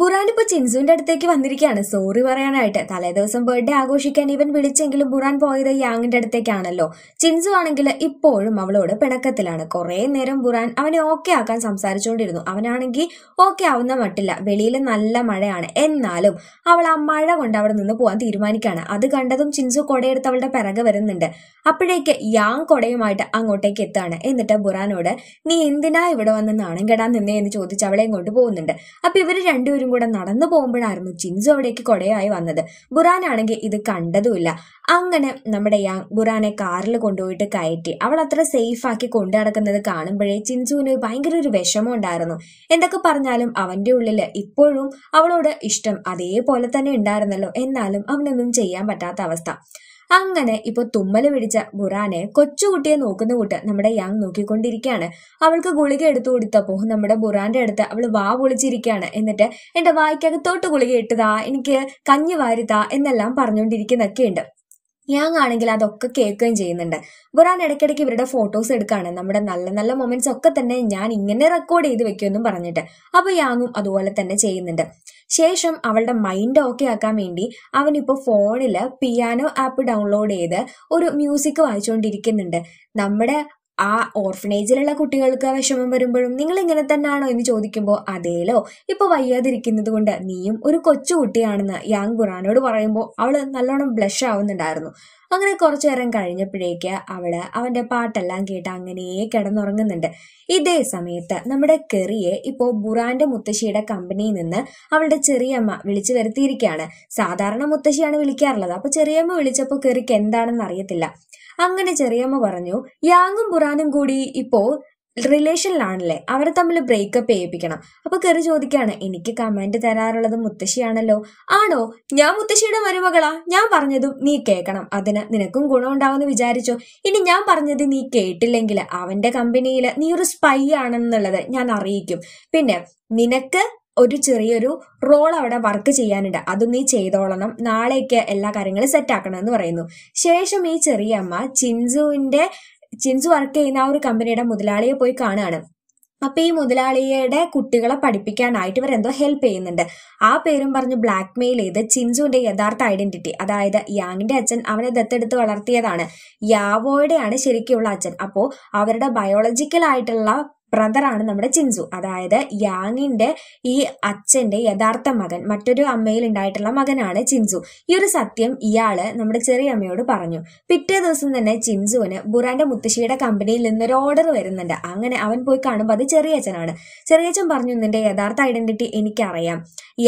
Buran ഇപ്പോൾ ചിൻസുവിന്റെ അടുത്തേക്ക് വന്നിരിക്കുകയാണ് സോറി പറയാനായിട്ട് തലേദിവസം ബർത്ത്ഡേ ആഘോഷിക്കാൻ ഇവൻ വിളിച്ചെങ്കിലും ബുറാൻ പോയത് യാങ്ങിന്റെ അടുത്തേക്കാണല്ലോ ചിൻസു ആണെങ്കിൽ ഇപ്പോഴും അവളോട് പിണക്കത്തിലാണ് കുറെ നേരം ബുറാൻ അവനെ ഓക്കെ ആക്കാൻ സംസാരിച്ചുകൊണ്ടിരുന്നു അവനാണെങ്കിൽ ഓക്കെ ആവുന്ന മട്ടില്ല വെളിയിൽ നല്ല മഴയാണ് എന്നാലും അവൾ ആ മഴ കൊണ്ട് അവിടെ നിന്ന് പോകാൻ തീരുമാനിക്കുകയാണ് അത് കണ്ടതും ചിൻസു കൊടയെടുത്ത് അവളുടെ പിറകെ വരുന്നുണ്ട് അപ്പോഴേക്ക് യാങ് കൊടയുമായിട്ട് അങ്ങോട്ടേക്ക് എത്താണ് എന്നിട്ട് ബുറാനോട് നീ എന്തിനാ ഇവിടെ വന്ന് നാണം കെടാൻ നിന്നേ എന്ന് ചോദിച്ച് അവളെയും കൊണ്ട് പോകുന്നുണ്ട് അപ്പൊ ഇവർ രണ്ടുപേരും എല്ലാവരും കൂടെ നടന്നു പോകുമ്പോഴായിരുന്നു ജിൻസു അവിടേക്ക് കൊടയായി വന്നത് ബുറാനാണെങ്കിൽ ഇത് കണ്ടതുമില്ല അങ്ങനെ നമ്മുടെ യാങ് ബുറാനെ കാറിൽ കൊണ്ടുപോയിട്ട് കയറ്റി അവൾ അത്ര സേഫ് ആക്കി കൊണ്ടു നടക്കുന്നത് കാണുമ്പോഴേ ചിൻസുവിന് ഭയങ്കര ഒരു വിഷമം ഉണ്ടായിരുന്നു എന്തൊക്കെ പറഞ്ഞാലും അവന്റെ ഉള്ളിൽ ഇപ്പോഴും അവളോട് ഇഷ്ടം അതേപോലെ തന്നെ ഉണ്ടായിരുന്നല്ലോ എന്നാലും അവനൊന്നും ചെയ്യാൻ പറ്റാത്ത അവസ്ഥ അങ്ങനെ ഇപ്പൊ തുമ്മൽ പിടിച്ച ബുറാനെ കൊച്ചുകുട്ടിയെ നോക്കുന്ന കൂട്ട് നമ്മുടെ യാങ് നോക്കിക്കൊണ്ടിരിക്കുകയാണ് അവൾക്ക് ഗുളിക എടുത്തു കൊടുത്തപ്പോ നമ്മുടെ ബുറാന്റെ അടുത്ത് അവൾ വാ പൊളിച്ചിരിക്കുകയാണ് എന്നിട്ട് എന്റെ വായ്ക്കകത്തോട്ട് ഗുളിക ഇട്ടതാ എനിക്ക് കഞ്ഞി വാരുതാ എന്നെല്ലാം പറഞ്ഞുകൊണ്ടിരിക്കുന്നൊക്കെ ഉണ്ട് യാങ് ആണെങ്കിൽ അതൊക്കെ കേൾക്കുകയും ചെയ്യുന്നുണ്ട് ബുറാൻ ഇടയ്ക്കിടയ്ക്ക് ഇവരുടെ ഫോട്ടോസ് എടുക്കാണ് നമ്മുടെ നല്ല നല്ല മൊമെന്റ്സ് ഒക്കെ തന്നെ ഞാൻ ഇങ്ങനെ റെക്കോർഡ് ചെയ്ത് വെക്കുമെന്നും പറഞ്ഞിട്ട് അപ്പൊ യാങ്ങും അതുപോലെ തന്നെ ചെയ്യുന്നുണ്ട് ശേഷം അവളുടെ മൈൻഡ് ഓക്കെ ആക്കാൻ വേണ്ടി അവനിപ്പോ ഫോണിൽ പിയാനോ ആപ്പ് ഡൗൺലോഡ് ചെയ്ത് ഒരു മ്യൂസിക് വായിച്ചുകൊണ്ടിരിക്കുന്നുണ്ട് നമ്മുടെ ആ ഓർഫനേജിലുള്ള കുട്ടികൾക്ക് വിഷമം വരുമ്പോഴും നിങ്ങൾ ഇങ്ങനെ തന്നെയാണോ എന്ന് ചോദിക്കുമ്പോൾ അതേലോ ഇപ്പൊ വയ്യാതിരിക്കുന്നത് കൊണ്ട് നീയും ഒരു കൊച്ചുകുട്ടിയാണെന്ന് യാങ് ഖുറാനോട് പറയുമ്പോൾ അവള് നല്ലോണം ബ്ലഷ് ആവുന്നുണ്ടായിരുന്നു അങ്ങനെ കുറച്ചു നേരം കഴിഞ്ഞപ്പോഴേക്ക് അവള് അവന്റെ പാട്ടെല്ലാം കേട്ട് അങ്ങനെ കിടന്നുറങ്ങുന്നുണ്ട് ഇതേ സമയത്ത് നമ്മുടെ കെറിയെ ഇപ്പോ ബുറാന്റെ മുത്തശ്ശിയുടെ കമ്പനിയിൽ നിന്ന് അവളുടെ ചെറിയമ്മ വിളിച്ചു വരുത്തിയിരിക്കുകയാണ് സാധാരണ മുത്തശ്ശിയാണ് വിളിക്കാറുള്ളത് അപ്പൊ ചെറിയമ്മ വിളിച്ചപ്പോൾ കെറിക്ക് എന്താണെന്ന് അറിയത്തില്ല അങ്ങനെ ചെറിയമ്മ പറഞ്ഞു യാങ്ങും ബുറാനും കൂടി ഇപ്പോ റിലേഷനിലാണല്ലേ അവരെ തമ്മിൽ ബ്രേക്കപ്പ് ചെയ്യിപ്പിക്കണം അപ്പൊ കയറി ചോദിക്കാണ് എനിക്ക് കമന്റ് തരാറുള്ളത് മുത്തശ്ശിയാണല്ലോ ആണോ ഞാൻ മുത്തശ്ശിയുടെ മരുമകളാ ഞാൻ പറഞ്ഞതും നീ കേൾക്കണം അതിന് നിനക്കും ഗുണമുണ്ടാവുമെന്ന് വിചാരിച്ചോ ഇനി ഞാൻ പറഞ്ഞത് നീ കേട്ടില്ലെങ്കിൽ അവന്റെ കമ്പനിയിൽ നീ ഒരു സ്പൈ ആണെന്നുള്ളത് ഞാൻ അറിയിക്കും പിന്നെ നിനക്ക് ഒരു ചെറിയൊരു റോൾ അവിടെ വർക്ക് ചെയ്യാനുണ്ട് അതും നീ ചെയ്തോളണം നാളേക്ക് എല്ലാ കാര്യങ്ങളും സെറ്റാക്കണം എന്ന് പറയുന്നു ശേഷം ഈ ചെറിയ അമ്മ ചിൻസുവിന്റെ ചിൻസു വർക്ക് ചെയ്യുന്ന ആ ഒരു കമ്പനിയുടെ മുതലാളിയെ പോയി കാണുകയാണ് അപ്പൊ ഈ മുതലാളിയുടെ കുട്ടികളെ പഠിപ്പിക്കാനായിട്ട് ഇവർ എന്തോ ഹെൽപ്പ് ചെയ്യുന്നുണ്ട് ആ പേരും പറഞ്ഞ് ബ്ലാക്ക് മെയിൽ ചെയ്ത് ചിൻസുവിന്റെ യഥാർത്ഥ ഐഡന്റിറ്റി അതായത് യാങ്ങിന്റെ അച്ഛൻ അവനെ ദത്തെടുത്ത് വളർത്തിയതാണ് യാവോയുടെയാണ് ശരിക്കുള്ള അച്ഛൻ അപ്പോ അവരുടെ ബയോളജിക്കൽ ആയിട്ടുള്ള ബ്രദറാണ് നമ്മുടെ ചിൻസു അതായത് യാങ്ങിന്റെ ഈ അച്ഛന്റെ യഥാർത്ഥ മകൻ മറ്റൊരു അമ്മയിൽ ഉണ്ടായിട്ടുള്ള മകനാണ് ചിൻസു ഈ ഒരു സത്യം ഇയാള് നമ്മുടെ ചെറിയ അമ്മയോട് പറഞ്ഞു പിറ്റേ ദിവസം തന്നെ ചിൻസുവിന് ബുറാന്റെ മുത്തശ്ശിയുടെ കമ്പനിയിൽ നിന്നൊരു ഓർഡർ വരുന്നുണ്ട് അങ്ങനെ അവൻ പോയി കാണുമ്പോൾ അത് ചെറിയച്ഛനാണ് ചെറിയച്ഛൻ പറഞ്ഞു നിന്റെ യഥാർത്ഥ ഐഡന്റിറ്റി എനിക്കറിയാം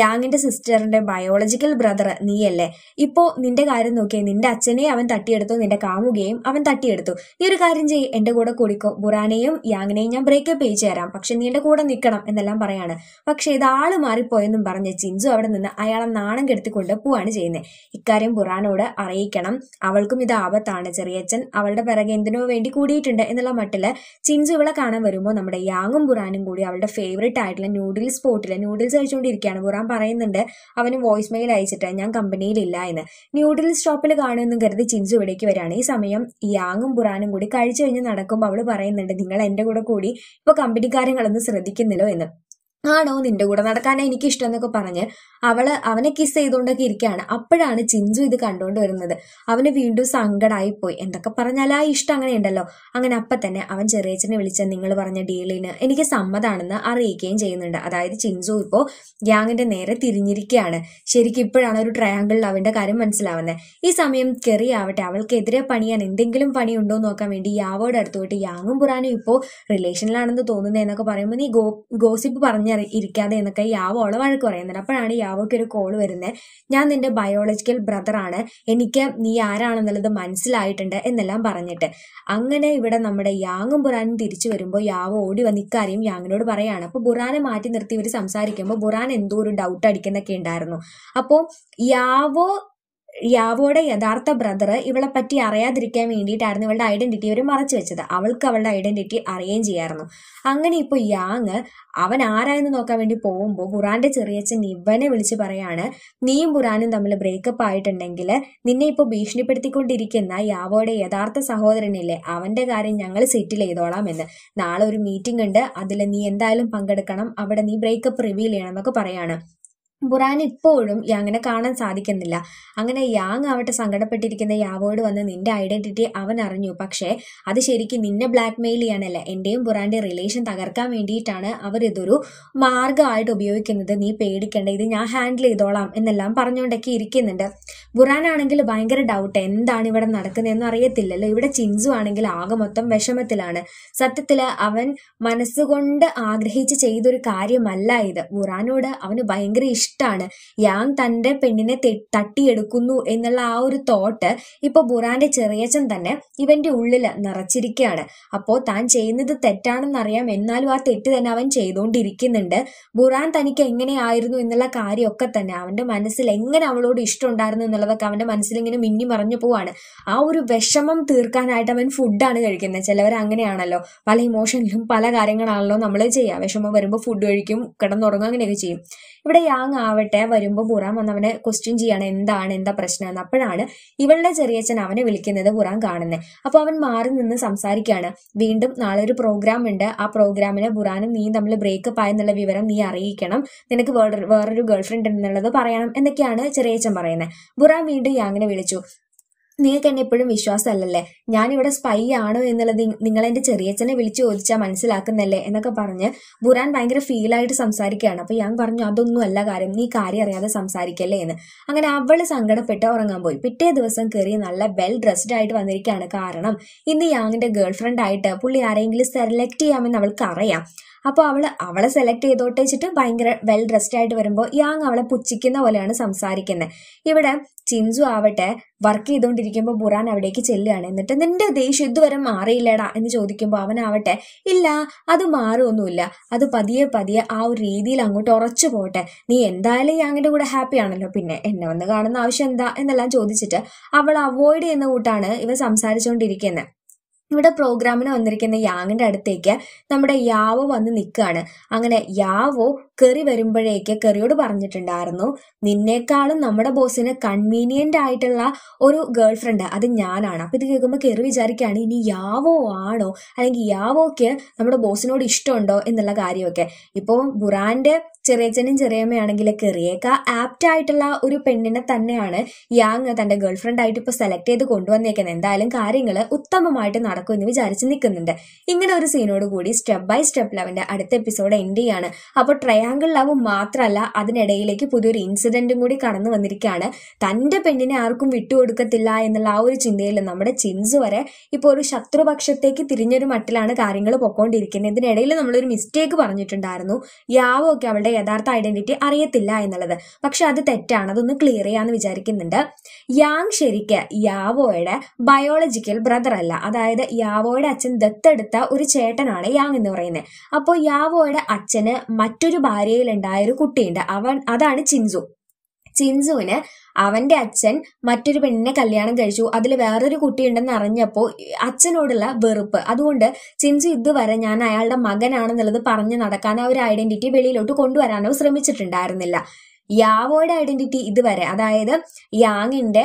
യാങ്ങിന്റെ സിസ്റ്ററിന്റെ ബയോളജിക്കൽ ബ്രദർ നീയല്ലേ ഇപ്പോ നിന്റെ കാര്യം നോക്കിയേ നിന്റെ അച്ഛനെ അവൻ തട്ടിയെടുത്തു നിന്റെ കാമുകയും അവൻ തട്ടിയെടുത്തു നീ ഒരു കാര്യം ചെയ്യ് എന്റെ കൂടെ കൂടിക്കോ ബുറാനെയും യാങ്ങിനെയും ഞാൻ ബ്രേക്ക് പേജ് തരാം പക്ഷെ നീണ്ട കൂടെ നിൽക്കണം എന്നെല്ലാം പറയാണ് പക്ഷെ ഇത് ആള് മാറിപ്പോയെന്നും പറഞ്ഞ് ചിഞ്ചു അവിടെ നിന്ന് അയാളെ നാണം കെടുത്തിക്കൊണ്ട് പോവാണ് ചെയ്യുന്നത് ഇക്കാര്യം ബുറാനോട് അറിയിക്കണം അവൾക്കും ഇത് ആപത്താണ് ചെറിയച്ചൻ അവളുടെ പിറകെ എന്തിനോ വേണ്ടി കൂടിയിട്ടുണ്ട് എന്നുള്ള മട്ടില് ചിഞ്ചു ഇവളെ കാണാൻ വരുമ്പോൾ നമ്മുടെ യാങ്ങും ബുറാനും കൂടി അവളുടെ ഫേവറേറ്റ് ആയിട്ടുള്ള ന്യൂഡിൽസ് സ്പോട്ടില് ന്യൂഡിൽസ് കഴിച്ചുകൊണ്ടിരിക്കുകയാണ് ബുറാൻ പറയുന്നുണ്ട് അവന് വോയിസ് മെയിൽ അയച്ചിട്ട് ഞാൻ കമ്പനിയിലില്ല എന്ന് ന്യൂഡിൽസ് ഷോപ്പിൽ കാണുമെന്നും കരുതി ചിഞ്ചു ഇവിടേക്ക് വരികയാണ് ഈ സമയം യാങ്ങും ബുറാനും കൂടി കഴിച്ചു കഴിഞ്ഞ് നടക്കുമ്പോൾ അവൾ പറയുന്നുണ്ട് നിങ്ങൾ എന്റെ കൂടെ കൂടി ഇപ്പൊ കമ്പനിക്കാരങ്ങളൊന്നും ശ്രദ്ധിക്കുന്നില്ലോ എന്ന് ആണോ നിന്റെ കൂടെ നടക്കാനാ എനിക്ക് ഇഷ്ടം എന്നൊക്കെ പറഞ്ഞ് അവള് അവനെ കിസ് ചെയ്തുകൊണ്ടൊക്കെ ഇരിക്കുകയാണ് അപ്പോഴാണ് ചിഞ്ചു ഇത് കണ്ടുകൊണ്ട് വരുന്നത് അവന് വീണ്ടും സങ്കടമായി പോയി എന്തൊക്കെ പറഞ്ഞാൽ ആ ഇഷ്ടം അങ്ങനെ ഉണ്ടല്ലോ അങ്ങനെ അപ്പം തന്നെ അവൻ ചെറിയച്ചനെ വിളിച്ച നിങ്ങൾ പറഞ്ഞ ഡീലിന് എനിക്ക് സമ്മതാണെന്ന് അറിയിക്കുകയും ചെയ്യുന്നുണ്ട് അതായത് ചിഞ്ചു ഇപ്പോൾ ഗ്യാങ്ങിന്റെ നേരെ തിരിഞ്ഞിരിക്കുകയാണ് ശരിക്കും ഇപ്പോഴാണ് ഒരു ട്രയാങ്കിളിൽ അവന്റെ കാര്യം മനസ്സിലാവുന്നത് ഈ സമയം കെറി ആവട്ടെ അവൾക്കെതിരെ പണിയാൻ എന്തെങ്കിലും പണിയുണ്ടോ എന്ന് നോക്കാൻ വേണ്ടി യാവോടെ അടുത്ത് പോയിട്ട് യാങ്ങും പുറാനും ഇപ്പോൾ റിലേഷനിലാണെന്ന് തോന്നുന്നത് എന്നൊക്കെ പറയുമ്പോൾ നീ ഗോ ഗോസിപ്പ് പറഞ്ഞു പറഞ്ഞ ഇരിക്കാതെ എന്നൊക്കെ യാവോ അവളെ വഴക്ക് പറയുന്നുണ്ട് അപ്പോഴാണ് യാവോക്ക് ഒരു കോൾ വരുന്നത് ഞാൻ നിന്റെ ബയോളജിക്കൽ ബ്രദറാണ് എനിക്ക് നീ ആരാണെന്നുള്ളത് മനസ്സിലായിട്ടുണ്ട് എന്നെല്ലാം പറഞ്ഞിട്ട് അങ്ങനെ ഇവിടെ നമ്മുടെ യാങ്ങും ബുറാനും തിരിച്ചു വരുമ്പോൾ യാവോ ഓടി വന്ന് ഇക്കാര്യം യാങ്ങിനോട് പറയാണ് അപ്പോൾ ബുറാനെ മാറ്റി നിർത്തി ഇവർ സംസാരിക്കുമ്പോൾ ബുറാൻ എന്തോ ഒരു ഡൗട്ട് അടിക്കുന്നൊക്കെ ഉണ്ടായിരുന്നു അപ്പോൾ യാവോ യാവോയുടെ യഥാർത്ഥ ബ്രദർ ഇവളെ പറ്റി അറിയാതിരിക്കാൻ വേണ്ടിയിട്ടായിരുന്നു ഇവളുടെ ഐഡന്റിറ്റി അവർ മറച്ചു വെച്ചത് അവൾക്ക് അവളുടെ ഐഡന്റിറ്റി അറിയുകയും ചെയ്യായിരുന്നു അങ്ങനെ ഇപ്പോൾ യാങ് അവൻ ആരായെന്ന് നോക്കാൻ വേണ്ടി പോകുമ്പോൾ ഖുറാന്റെ ചെറിയച്ഛൻ ഇവനെ വിളിച്ച് പറയാണ് നീയും ഖുറാനും തമ്മിൽ ബ്രേക്കപ്പ് ആയിട്ടുണ്ടെങ്കിൽ നിന്നെ ഇപ്പോൾ ഭീഷണിപ്പെടുത്തിക്കൊണ്ടിരിക്കുന്ന യാവോയുടെ യഥാർത്ഥ സഹോദരനില്ലേ അവന്റെ കാര്യം ഞങ്ങൾ സെറ്റിൽ ചെയ്തോളാം എന്ന് നാളെ ഒരു മീറ്റിംഗ് ഉണ്ട് അതിൽ നീ എന്തായാലും പങ്കെടുക്കണം അവിടെ നീ ബ്രേക്കപ്പ് റിവീൽ ചെയ്യണം എന്നൊക്കെ പറയാണ് ബുറാൻ ഇപ്പോഴും യാങ്ങിനെ കാണാൻ സാധിക്കുന്നില്ല അങ്ങനെ യാങ് ആവട്ടെ സങ്കടപ്പെട്ടിരിക്കുന്ന യാവോട് വന്ന് നിന്റെ ഐഡന്റിറ്റി അവൻ അറിഞ്ഞു പക്ഷേ അത് ശരിക്കും നിന്നെ മെയിൽ ചെയ്യാനല്ല എന്റെയും ബുറാന്റെ റിലേഷൻ തകർക്കാൻ വേണ്ടിയിട്ടാണ് അവർ ഇതൊരു മാർഗമായിട്ട് ഉപയോഗിക്കുന്നത് നീ പേടിക്കേണ്ട ഇത് ഞാൻ ഹാൻഡിൽ ചെയ്തോളാം എന്നെല്ലാം പറഞ്ഞുകൊണ്ടൊക്കെ ഇരിക്കുന്നുണ്ട് ബുറാൻ ആണെങ്കിൽ ഭയങ്കര ഡൗട്ട് എന്താണ് ഇവിടെ നടക്കുന്നതെന്ന് അറിയത്തില്ലല്ലോ ഇവിടെ ചിൻസു ആണെങ്കിൽ ആകെ മൊത്തം വിഷമത്തിലാണ് സത്യത്തിൽ അവൻ മനസ്സുകൊണ്ട് ആഗ്രഹിച്ച് ചെയ്തൊരു കാര്യമല്ല ഇത് ബുറാനോട് അവന് ഭയങ്കര ഇഷ്ടം ഇഷ്ടമാണ് യാൻ തൻ്റെ പെണ്ണിനെ തട്ടിയെടുക്കുന്നു എന്നുള്ള ആ ഒരു തോട്ട് ഇപ്പൊ ബുറാന്റെ ചെറിയച്ഛൻ തന്നെ ഇവന്റെ ഉള്ളിൽ നിറച്ചിരിക്കുകയാണ് അപ്പോ താൻ ചെയ്യുന്നത് തെറ്റാണെന്നറിയാം എന്നാലും ആ തെറ്റ് തന്നെ അവൻ ചെയ്തുകൊണ്ടിരിക്കുന്നുണ്ട് ബുറാൻ തനിക്ക് എങ്ങനെയായിരുന്നു എന്നുള്ള കാര്യമൊക്കെ തന്നെ അവന്റെ മനസ്സിൽ എങ്ങനെ അവളോട് ഇഷ്ടമുണ്ടായിരുന്നു എന്നുള്ളതൊക്കെ അവന്റെ മനസ്സിൽ ഇങ്ങനെ മിന്നി മറഞ്ഞു പോവാണ് ആ ഒരു വിഷമം തീർക്കാനായിട്ട് അവൻ ഫുഡാണ് കഴിക്കുന്നത് ചിലവർ അങ്ങനെയാണല്ലോ പല ഇമോഷനിലും പല കാര്യങ്ങളാണല്ലോ നമ്മൾ ചെയ്യുക വിഷമം വരുമ്പോൾ ഫുഡ് കഴിക്കും കിടന്നുറങ്ങും അങ്ങനെയൊക്കെ ചെയ്യും ഇവിടെ യാങ് ആവട്ടെ വരുമ്പോൾ ബുറാൻ വന്ന് അവനെ ക്വസ്റ്റ്യൻ ചെയ്യാണ് എന്താണ് എന്താ പ്രശ്നം എന്ന് അപ്പോഴാണ് ഇവളുടെ ചെറിയച്ഛൻ അവനെ വിളിക്കുന്നത് ബുറാൻ കാണുന്നത് അപ്പോൾ അവൻ മാറി നിന്ന് സംസാരിക്കുകയാണ് വീണ്ടും നാളെ ഒരു പ്രോഗ്രാം ഉണ്ട് ആ പ്രോഗ്രാമിന് ബുറാനും നീ തമ്മിൽ ബ്രേക്കപ്പ് ആയെന്നുള്ള വിവരം നീ അറിയിക്കണം നിനക്ക് വേറൊരു ഗേൾഫ്രണ്ട് ഉണ്ടെന്നുള്ളത് പറയണം എന്നൊക്കെയാണ് ചെറിയച്ഛൻ പറയുന്നത് ബുറാൻ വീണ്ടും യാങ്ങിനെ വിളിച്ചു നിങ്ങൾക്ക് എന്നെ എപ്പോഴും വിശ്വാസമല്ലല്ലേ ഞാനിവിടെ സ്പൈ ആണോ എന്നുള്ളത് നിങ്ങൾ എന്റെ ചെറിയച്ഛനെ വിളിച്ചു ചോദിച്ചാൽ മനസ്സിലാക്കുന്നല്ലേ എന്നൊക്കെ പറഞ്ഞ് ബുറാൻ ഭയങ്കര ഫീലായിട്ട് സംസാരിക്കുകയാണ് അപ്പൊ ഞാൻ പറഞ്ഞു അതൊന്നും അല്ല കാര്യം നീ കാര്യം അറിയാതെ സംസാരിക്കല്ലേ എന്ന് അങ്ങനെ അവള് സങ്കടപ്പെട്ട് ഉറങ്ങാൻ പോയി പിറ്റേ ദിവസം കയറി നല്ല വെൽ ഡ്രസ്ഡ് ആയിട്ട് വന്നിരിക്കുകയാണ് കാരണം ഇന്ന് യാങ്ങിന്റെ ഗേൾ ഫ്രണ്ട് ആയിട്ട് പുള്ളി ആരെങ്കിലും സെലക്ട് ചെയ്യാമെന്ന് അവൾക്ക് അറിയാം അപ്പോൾ അവൾ അവളെ സെലക്ട് ചെയ്തോട്ടെ വെച്ചിട്ട് ഭയങ്കര വെൽ ഡ്രസ്ഡ് ആയിട്ട് വരുമ്പോൾ യാങ് അവളെ പുച്ഛിക്കുന്ന പോലെയാണ് സംസാരിക്കുന്നത് ഇവിടെ ചിൻസു ആവട്ടെ വർക്ക് ചെയ്തുകൊണ്ടിരിക്കുമ്പോൾ ബുറാൻ അവിടേക്ക് ചെല്ലുകയാണ് എന്നിട്ട് നിന്റെ ദേഷ്യം ഇതുവരെ മാറിയില്ലടാ എന്ന് ചോദിക്കുമ്പോൾ അവനാവട്ടെ ഇല്ല അത് മാറുമൊന്നുമില്ല അത് പതിയെ പതിയെ ആ ഒരു രീതിയിൽ അങ്ങോട്ട് ഉറച്ചു പോട്ടെ നീ എന്തായാലും യാങ്ങിന്റെ കൂടെ ഹാപ്പി ആണല്ലോ പിന്നെ എന്നെ വന്ന് കാണുന്ന ആവശ്യം എന്താ എന്നെല്ലാം ചോദിച്ചിട്ട് അവൾ അവോയ്ഡ് ചെയ്യുന്ന കൂട്ടാണ് ഇവ സംസാരിച്ചുകൊണ്ടിരിക്കുന്നത് ഇവിടെ പ്രോഗ്രാമിന് വന്നിരിക്കുന്ന യാങ്ങിന്റെ അടുത്തേക്ക് നമ്മുടെ യാവോ വന്ന് നിൽക്കുകയാണ് അങ്ങനെ യാവോ കറി വരുമ്പോഴേക്ക് കറിയോട് പറഞ്ഞിട്ടുണ്ടായിരുന്നു നിന്നേക്കാളും നമ്മുടെ ബോസിന് കൺവീനിയന്റ് ആയിട്ടുള്ള ഒരു ഗേൾ ഫ്രണ്ട് അത് ഞാനാണ് അപ്പൊ ഇത് കേൾക്കുമ്പോൾ കെറി വിചാരിക്കുകയാണ് ഇനി യാവോ ആണോ അല്ലെങ്കിൽ യാവോക്ക് നമ്മുടെ ബോസിനോട് ഇഷ്ടമുണ്ടോ എന്നുള്ള കാര്യമൊക്കെ ഇപ്പോൾ ബുറാന്റെ ചെറിയച്ഛനും ചെറിയമ്മയാണെങ്കിൽ കെറിയേക്ക ആപ്റ്റ് ആയിട്ടുള്ള ഒരു പെണ്ണിനെ തന്നെയാണ് യാങ് തന്റെ ഗേൾഫ്രണ്ട് ആയിട്ട് ഇപ്പൊ സെലക്ട് ചെയ്ത് കൊണ്ടുവന്നേക്കുന്നത് എന്തായാലും കാര്യങ്ങൾ ഉത്തമമായിട്ട് നടക്കും എന്ന് വിചാരിച്ച് നിൽക്കുന്നുണ്ട് ഇങ്ങനെ ഒരു സീനോട് കൂടി സ്റ്റെപ്പ് ബൈ സ്റ്റെപ്പ് ലവന്റെ അടുത്ത എപ്പിസോഡ് എൻഡ് ചെയ്യാണ് അപ്പോൾ ട്രയാങ്കിൾ ലവ് മാത്രമല്ല അതിനിടയിലേക്ക് പുതിയൊരു ഇൻസിഡന്റും കൂടി കടന്നു വന്നിരിക്കുകയാണ് തന്റെ പെണ്ണിനെ ആർക്കും വിട്ടുകൊടുക്കത്തില്ല എന്നുള്ള ആ ഒരു ചിന്തയിൽ നമ്മുടെ ചിൻസ് വരെ ഇപ്പോൾ ഒരു ശത്രുപക്ഷത്തേക്ക് തിരിഞ്ഞൊരു മട്ടിലാണ് കാര്യങ്ങൾ പൊക്കോണ്ടിരിക്കുന്നത് ഇതിനിടയിൽ നമ്മളൊരു മിസ്റ്റേക്ക് പറഞ്ഞിട്ടുണ്ടായിരുന്നു യാവോ ഒക്കെ അവളുടെ യഥാർത്ഥ ഐഡന്റിറ്റി അറിയത്തില്ല എന്നുള്ളത് പക്ഷെ അത് തെറ്റാണ് അതൊന്ന് ക്ലിയർ ചെയ്യാന്ന് വിചാരിക്കുന്നുണ്ട് യാങ് ശരിക്ക് യാവോയുടെ ബയോളജിക്കൽ ബ്രദർ അല്ല അതായത് യാവോയുടെ അച്ഛൻ ദത്തെടുത്ത ഒരു ചേട്ടനാണ് യാങ് എന്ന് പറയുന്നത് അപ്പോൾ യാവോയുടെ അച്ഛന് മറ്റൊരു ഭാര്യയിൽ ഉണ്ടായ ഒരു കുട്ടിയുണ്ട് അവൻ അതാണ് ചിൻസു ചിൻസുവിന് അവന്റെ അച്ഛൻ മറ്റൊരു പെണ്ണിനെ കല്യാണം കഴിച്ചു അതിൽ വേറൊരു കുട്ടിയുണ്ടെന്ന് അറിഞ്ഞപ്പോൾ അച്ഛനോടുള്ള വെറുപ്പ് അതുകൊണ്ട് ചിൻസു ഇതുവരെ ഞാൻ അയാളുടെ മകനാണെന്നുള്ളത് പറഞ്ഞു നടക്കാൻ ആ ഒരു ഐഡന്റിറ്റി വെളിയിലോട്ട് കൊണ്ടുവരാനോ ശ്രമിച്ചിട്ടുണ്ടായിരുന്നില്ല യാവോയുടെ ഐഡന്റിറ്റി ഇതുവരെ അതായത് യാങ്ങിന്റെ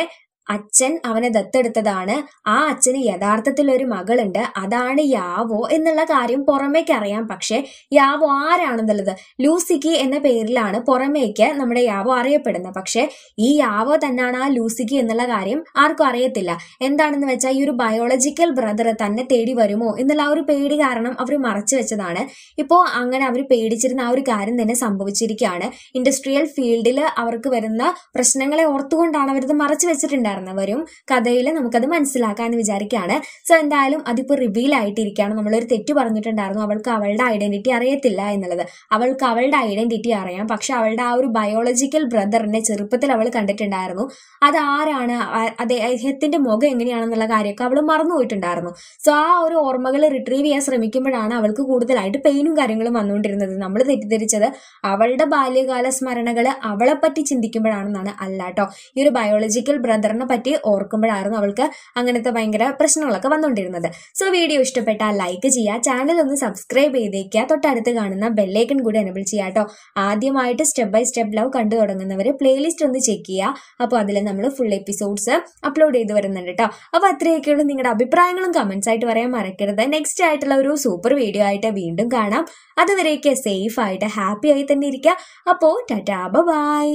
അച്ഛൻ അവനെ ദത്തെടുത്തതാണ് ആ അച്ഛന് യഥാർത്ഥത്തിൽ ഒരു മകളുണ്ട് അതാണ് യാവോ എന്നുള്ള കാര്യം പുറമേക്ക് അറിയാം പക്ഷെ യാവോ ആരാണെന്നുള്ളത് ലൂസിക്ക് എന്ന പേരിലാണ് പുറമേക്ക് നമ്മുടെ യാവോ അറിയപ്പെടുന്നത് പക്ഷെ ഈ യാവോ തന്നെയാണ് ആ ലൂസിക്ക് എന്നുള്ള കാര്യം ആർക്കും അറിയത്തില്ല എന്താണെന്ന് വെച്ചാൽ ഈ ഒരു ബയോളജിക്കൽ ബ്രദർ തന്നെ തേടി വരുമോ എന്നുള്ള ആ ഒരു പേടി കാരണം അവർ മറച്ചു വെച്ചതാണ് ഇപ്പോൾ അങ്ങനെ അവർ പേടിച്ചിരുന്ന ആ ഒരു കാര്യം തന്നെ സംഭവിച്ചിരിക്കുകയാണ് ഇൻഡസ്ട്രിയൽ ഫീൽഡിൽ അവർക്ക് വരുന്ന പ്രശ്നങ്ങളെ ഓർത്തുകൊണ്ടാണ് അവരിത് മറച്ചു വെച്ചിട്ടുണ്ടായിരുന്നത് പറഞ്ഞവരും കഥയിൽ നമുക്കത് മനസ്സിലാക്കാമെന്ന് വിചാരിക്കുകയാണ് സോ എന്തായാലും അതിപ്പോൾ റിവീൽ ആയിട്ടിരിക്കുകയാണ് നമ്മളൊരു തെറ്റ് പറഞ്ഞിട്ടുണ്ടായിരുന്നു അവൾക്ക് അവളുടെ ഐഡന്റിറ്റി അറിയത്തില്ല എന്നുള്ളത് അവൾക്ക് അവളുടെ ഐഡന്റിറ്റി അറിയാം പക്ഷെ അവളുടെ ആ ഒരു ബയോളജിക്കൽ ബ്രദറിനെ ചെറുപ്പത്തിൽ അവൾ കണ്ടിട്ടുണ്ടായിരുന്നു അത് ആരാണ് അദ്ദേഹത്തിന്റെ മുഖം എങ്ങനെയാണെന്നുള്ള കാര്യമൊക്കെ അവൾ മറന്നുപോയിട്ടുണ്ടായിരുന്നു സോ ആ ഒരു ഓർമ്മകൾ റിട്രീവ് ചെയ്യാൻ ശ്രമിക്കുമ്പോഴാണ് അവൾക്ക് കൂടുതലായിട്ട് പെയിനും കാര്യങ്ങളും വന്നുകൊണ്ടിരുന്നത് നമ്മൾ തെറ്റിദ്ധരിച്ചത് അവളുടെ ബാല്യകാല സ്മരണകൾ അവളെപ്പറ്റി ചിന്തിക്കുമ്പോഴാണെന്നാണ് അല്ലാട്ടോ ഈ ഒരു ബയോളജിക്കൽ ബ്രദറിനെ പറ്റി ഓർക്കുമ്പോഴായിരുന്നു അവൾക്ക് അങ്ങനത്തെ ഭയങ്കര പ്രശ്നങ്ങളൊക്കെ വന്നുകൊണ്ടിരുന്നത് സോ വീഡിയോ ഇഷ്ടപ്പെട്ടാൽ ലൈക്ക് ചെയ്യുക ചാനൽ ഒന്ന് സബ്സ്ക്രൈബ് ചെയ്തേക്കുക തൊട്ടടുത്ത് കാണുന്ന ബെല്ലൈക്കൺ കൂടി എനബിൾ ചെയ്യുക കേട്ടോ ആദ്യമായിട്ട് സ്റ്റെപ്പ് ബൈ സ്റ്റെപ്പ് ലവ് കണ്ടു തുടങ്ങുന്നവർ പ്ലേലിസ്റ്റ് ഒന്ന് ചെക്ക് ചെയ്യുക അപ്പോൾ അതിൽ നമ്മൾ ഫുൾ എപ്പിസോഡ്സ് അപ്ലോഡ് ചെയ്ത് വരുന്നുണ്ട് കേട്ടോ അപ്പോൾ അത്രയൊക്കെയുള്ള നിങ്ങളുടെ അഭിപ്രായങ്ങളും കമൻസ് ആയിട്ട് പറയാൻ മറക്കരുത് നെക്സ്റ്റ് ആയിട്ടുള്ള ഒരു സൂപ്പർ വീഡിയോ ആയിട്ട് വീണ്ടും കാണാം അതുവരെയൊക്കെ സേഫ് ആയിട്ട് ഹാപ്പി ആയി തന്നെ ഇരിക്കുക അപ്പോൾ ടാറ്റാ ബൈ